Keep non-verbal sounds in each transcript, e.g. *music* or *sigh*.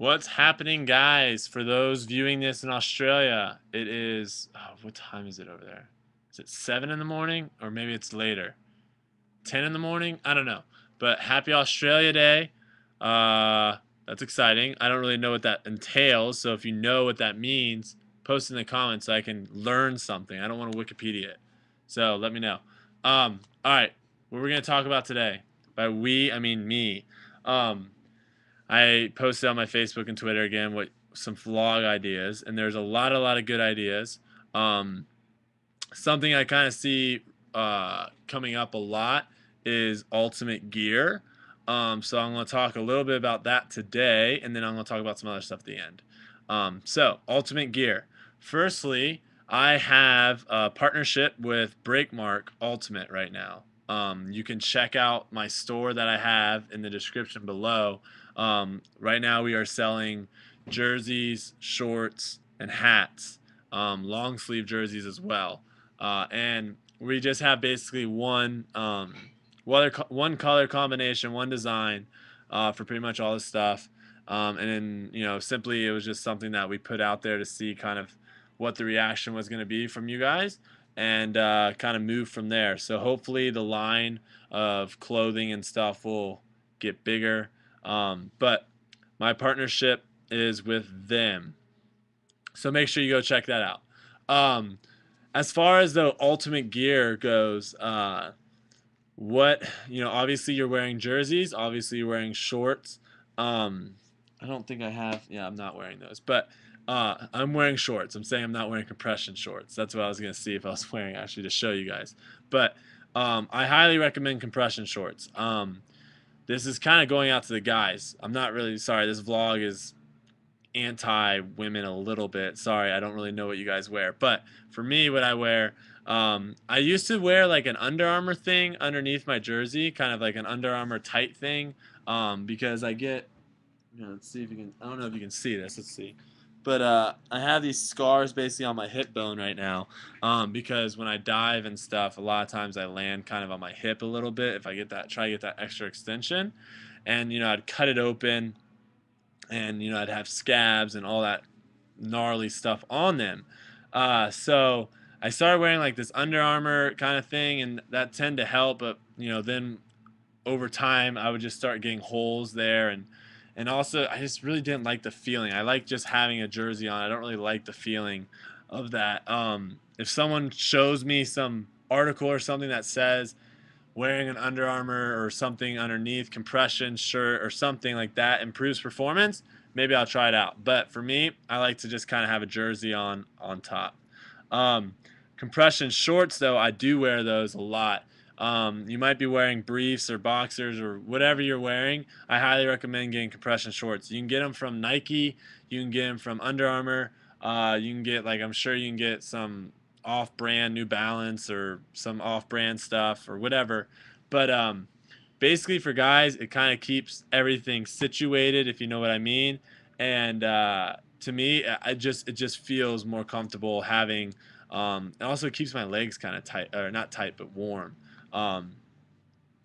What's happening, guys? For those viewing this in Australia, it is oh, what time is it over there? Is it seven in the morning, or maybe it's later? Ten in the morning? I don't know. But happy Australia Day. Uh, that's exciting. I don't really know what that entails, so if you know what that means, post in the comments so I can learn something. I don't want to Wikipedia it, so let me know. Um, all right, what we're gonna talk about today? By we, I mean me. Um, I posted on my Facebook and Twitter again what some vlog ideas, and there's a lot, a lot of good ideas. Um, something I kind of see uh, coming up a lot is ultimate gear. Um, so I'm going to talk a little bit about that today, and then I'm going to talk about some other stuff at the end. Um, so ultimate gear. Firstly, I have a partnership with Breakmark Ultimate right now. Um, you can check out my store that I have in the description below. Um, right now, we are selling jerseys, shorts, and hats, um, long sleeve jerseys as well. Uh, and we just have basically one um, one, one color combination, one design uh, for pretty much all this stuff. Um, and then you know, simply it was just something that we put out there to see kind of what the reaction was going to be from you guys and uh, kind of move from there. So hopefully the line of clothing and stuff will get bigger um, but my partnership is with them. So make sure you go check that out. Um, as far as the Ultimate Gear goes, uh, what you know, obviously you're wearing jerseys, obviously you're wearing shorts. Um, I don't think I have. Yeah, I'm not wearing those, but uh, I'm wearing shorts. I'm saying I'm not wearing compression shorts. That's what I was gonna see if I was *laughs* wearing actually to show you guys. But um, I highly recommend compression shorts. Um, this is kind of going out to the guys. I'm not really sorry. This vlog is anti women a little bit. Sorry, I don't really know what you guys wear. But for me, what I wear, um, I used to wear like an Under Armour thing underneath my jersey, kind of like an Under Armour tight thing, um, because I get. You know, let's see if you can. I don't know if you can see this. Let's see but uh, I have these scars basically on my hip bone right now um, because when I dive and stuff, a lot of times I land kind of on my hip a little bit if I get that try to get that extra extension, and you know I'd cut it open, and you know I'd have scabs and all that gnarly stuff on them. Uh, so I started wearing like this Under Armour kind of thing, and that tend to help. But you know then over time I would just start getting holes there and and also I just really didn't like the feeling. I like just having a jersey on. I don't really like the feeling of that. Um, if someone shows me some article or something that says wearing an Under Armour or something underneath compression shirt or something like that improves performance, maybe I'll try it out. But for me, I like to just kind of have a jersey on on top. Um, compression shorts though, I do wear those a lot. Um, you might be wearing briefs or boxers or whatever you're wearing. I highly recommend getting compression shorts. You can get them from Nike. You can get them from Under Armour. Uh, you can get like I'm sure you can get some off-brand New Balance or some off-brand stuff or whatever. But um, basically for guys, it kind of keeps everything situated if you know what I mean. And uh, to me, I just it just feels more comfortable having. Um, it also keeps my legs kind of tight, or not tight, but warm um,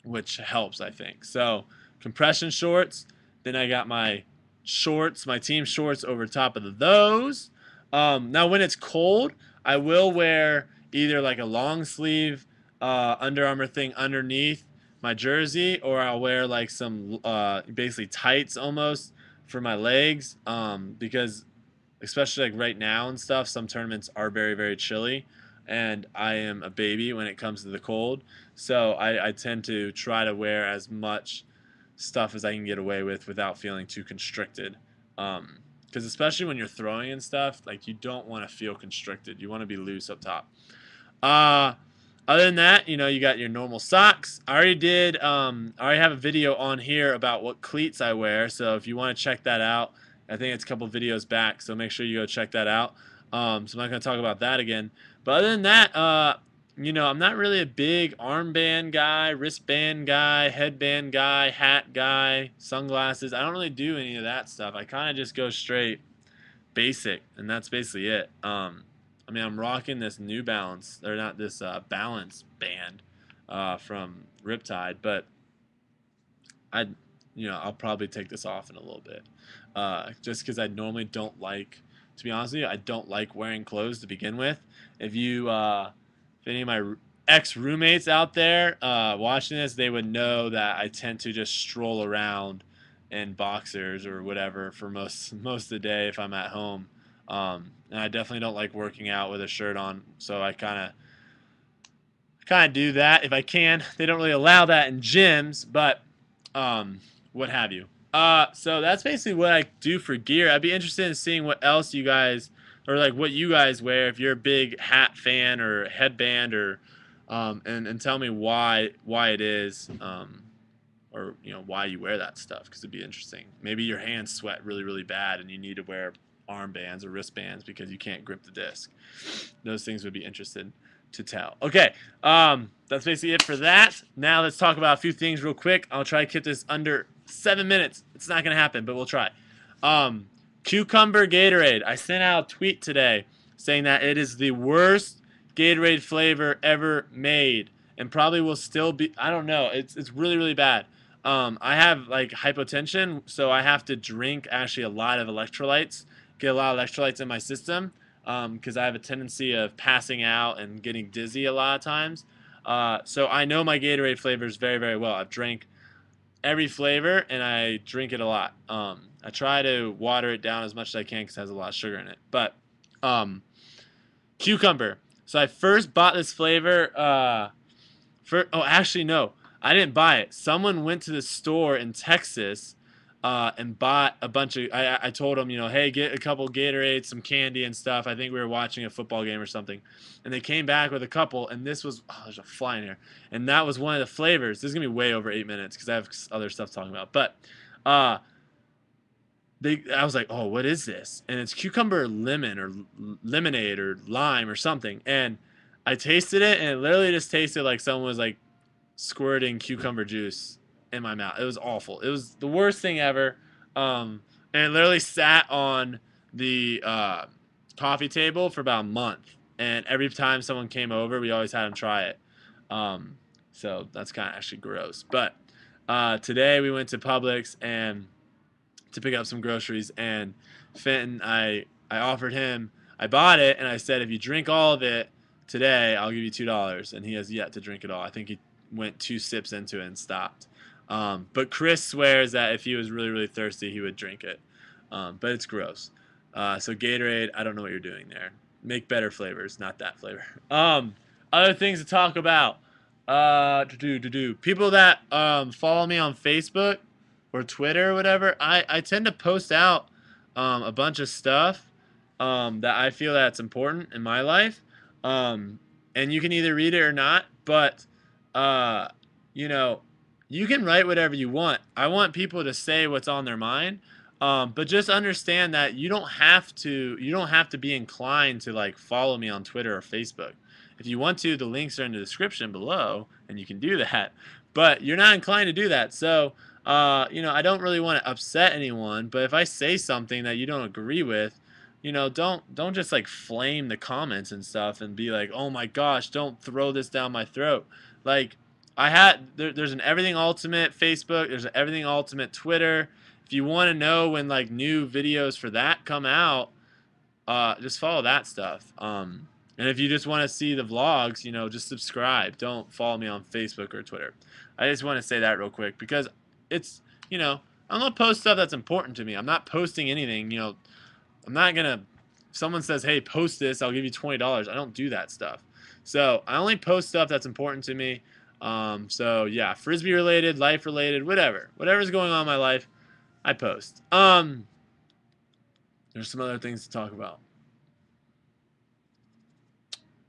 which helps, I think. So compression shorts. Then I got my shorts, my team shorts over top of those. Um, now, when it's cold, I will wear either like a long sleeve uh, Under Armour thing underneath my jersey, or I'll wear like some uh, basically tights almost for my legs um, because, especially like right now and stuff, some tournaments are very, very chilly and I am a baby when it comes to the cold. So I, I tend to try to wear as much stuff as I can get away with without feeling too constricted. Because um, especially when you're throwing and stuff, like you don't want to feel constricted. You want to be loose up top. Uh, other than that, you know, you got your normal socks. I already did, um, I already have a video on here about what cleats I wear. So if you want to check that out, I think it's a couple videos back. So make sure you go check that out. Um, so I'm not going to talk about that again. But other than that, uh, you know, I'm not really a big armband guy, wristband guy, headband guy, hat guy, sunglasses. I don't really do any of that stuff. I kind of just go straight basic, and that's basically it. Um, I mean, I'm rocking this New Balance, or not this uh, Balance band uh, from Riptide, but I, you know, I'll probably take this off in a little bit, uh, just because I normally don't like to be honest with you, I don't like wearing clothes to begin with. If you, uh, if any of my ex roommates out there uh, watching this, they would know that I tend to just stroll around in boxers or whatever for most *laughs* most of the day if I'm at home. Um, and I definitely don't like working out with a shirt on, so I kind of kind of do that if I can. They don't really allow that in gyms, but um, what have you. Uh, so that's basically what I do for gear. I'd be interested in seeing what else you guys, or like what you guys wear, if you're a big hat fan or headband, or um, and and tell me why why it is, um, or you know why you wear that stuff because it'd be interesting. Maybe your hands sweat really really bad and you need to wear armbands or wristbands because you can't grip the disc. Those things would be interesting to tell. Okay, um, that's basically it for that. Now let's talk about a few things real quick. I'll try to keep this under seven minutes. It's not gonna happen, but we'll try. Um, cucumber Gatorade. I sent out a tweet today saying that it is the worst Gatorade flavor ever made, and probably will still be. I don't know. It's it's really really bad. Um, I have like hypotension, so I have to drink actually a lot of electrolytes, get a lot of electrolytes in my system because um, I have a tendency of passing out and getting dizzy a lot of times. Uh, so I know my Gatorade flavors very, very well. I've drank every flavor and I drink it a lot. Um, I try to water it down as much as I can because it has a lot of sugar in it. But um, cucumber. So I first bought this flavor. Uh, for oh, actually no, I didn't buy it. Someone went to the store in Texas uh, and bought a bunch of. I, I told them, you know, hey, get a couple Gatorade, some candy and stuff. I think we were watching a football game or something, and they came back with a couple. And this was oh, there's a fly in here, and that was one of the flavors. This is gonna be way over eight minutes because I have other stuff talking about. But uh, they, I was like, oh, what is this? And it's cucumber lemon or lemonade or lime or something. And I tasted it, and it literally just tasted like someone was like squirting cucumber juice in my mouth. It was awful. It was the worst thing ever. Um, and literally sat on the uh, coffee table for about a month. And every time someone came over, we always had them try it. Um, so that's kind of actually gross. But uh, today we went to Publix and to pick up some groceries. And Fenton, I I offered him. I bought it and I said, if you drink all of it today, I'll give you two dollars. And he has yet to drink it all. I think he went two sips into it and stopped. Um, but Chris swears that if he was really, really thirsty, he would drink it. Um, but it's gross. Uh, so Gatorade, I don't know what you're doing there. Make better flavors, not that flavor. *laughs* Um, other things to talk about. Uh, to do, to do. People that um, follow me on Facebook or Twitter or whatever, I, I tend to post out um, a bunch of stuff um, that I feel that's important in my life. Um, and you can either read it or not, but, uh, you know, you can write whatever you want. I want people to say what's on their mind, um, but just understand that you don't have to you don't have to be inclined to like follow me on Twitter or Facebook. If you want to, the links are in the description below, and you can do *laughs* that. But you're not inclined to do that, so uh, you know I don't really want to upset anyone. But if I say something that you don't agree with, you know don't don't just like flame the comments and stuff and be like, oh my gosh, don't throw this down my throat. Like I had there, there's an Everything Ultimate Facebook, there's an Everything Ultimate Twitter. If you want to know when like new videos for that come out, uh, just follow that stuff. Um, and if you just want to see the vlogs, you know, just subscribe. Don't follow me on Facebook or Twitter. I just want to say that real quick because it's, you know, I'm gonna post stuff that's important to me. I'm not posting anything, you know. I'm not gonna. If someone says, "Hey, post this," I'll give you twenty dollars. I don't do that stuff. So I only post stuff that's important to me. Um, so yeah, frisbee related, life related, whatever, whatever's going on in my life, I post. Um, there's some other things to talk about.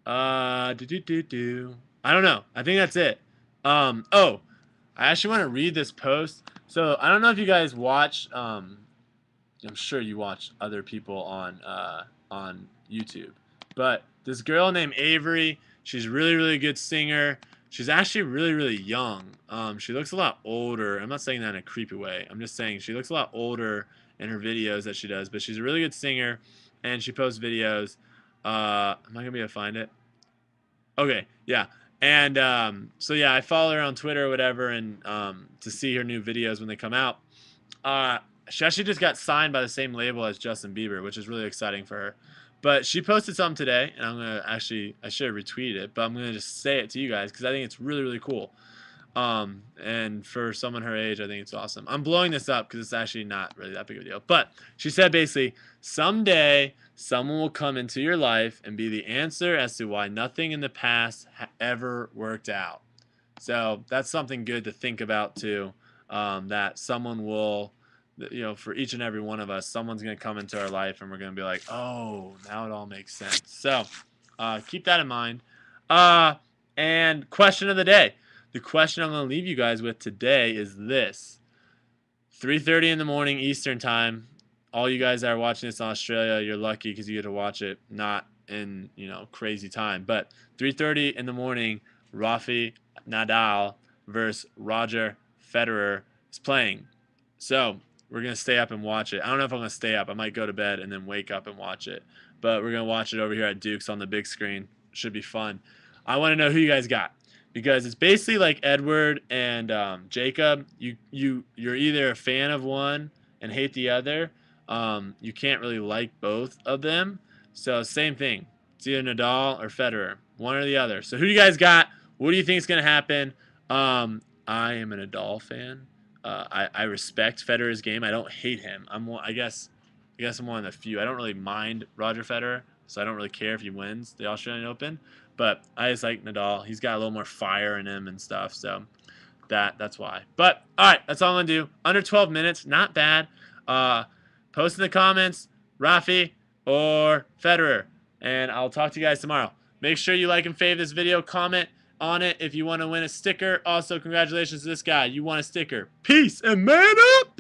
Uh, do do do I don't know. I think that's it. Um, oh, I actually want to read this post. So I don't know if you guys watch. Um, I'm sure you watch other people on uh, on YouTube, but this girl named Avery. She's really really good singer. She's actually really, really young. Um, she looks a lot older. I'm not saying that in a creepy way. I'm just saying she looks a lot older in her videos that she does. But she's a really good singer, and she posts videos. Uh, am I gonna be able to find it? Okay, yeah. And um, so yeah, I follow her on Twitter or whatever, and um, to see her new videos when they come out. Uh, she actually just got signed by the same label as Justin Bieber, which is really exciting for her. But she posted something today, and I'm gonna actually I should have retweeted it, but I'm gonna just say it to you guys because I think it's really really cool. Um, and for someone her age, I think it's awesome. I'm blowing this up because it's actually not really that big of a deal. But she said basically, someday someone will come into your life and be the answer as to why nothing in the past ever worked out. So that's something good to think about too. Um, that someone will you know, for each and every one of us, someone's going to come into our life and we're going to be like, oh, now it all makes sense. So uh, keep that in mind. Uh, and question of the day. The question I'm going to leave you guys with today is this 3.30 in the morning Eastern time. All you guys that are watching this in Australia, you're lucky because you get to watch it not in, you know, crazy time. But 3.30 in the morning, Rafi Nadal versus Roger Federer is playing. So we're gonna stay up and watch it. I don't know if I'm gonna stay up. I might go to bed and then wake up and watch it. But we're gonna watch it over here at Duke's on the big screen. Should be fun. I want to know who you guys got because it's basically like Edward and um, Jacob. You you you're either a fan of one and hate the other. Um, you can't really like both of them. So same thing. It's either Nadal or Federer, one or the other. So who do you guys got? What do you think is gonna happen? Um, I am an Nadal fan uh, I, I respect Federer's game. I don't hate him. I'm I guess I guess I'm one of the few. I don't really mind Roger Federer, so I don't really care if he wins the Australian Open. But I just like Nadal. He's got a little more fire in him and stuff. So that that's why. But all right, that's all I'm gonna do. Under 12 minutes, not bad. Uh, post in the comments, Rafi or Federer, and I'll talk to you guys tomorrow. Make sure you like and fave this video, comment, on it if you want to win a sticker. Also, congratulations to this guy. You want a sticker. Peace and man up!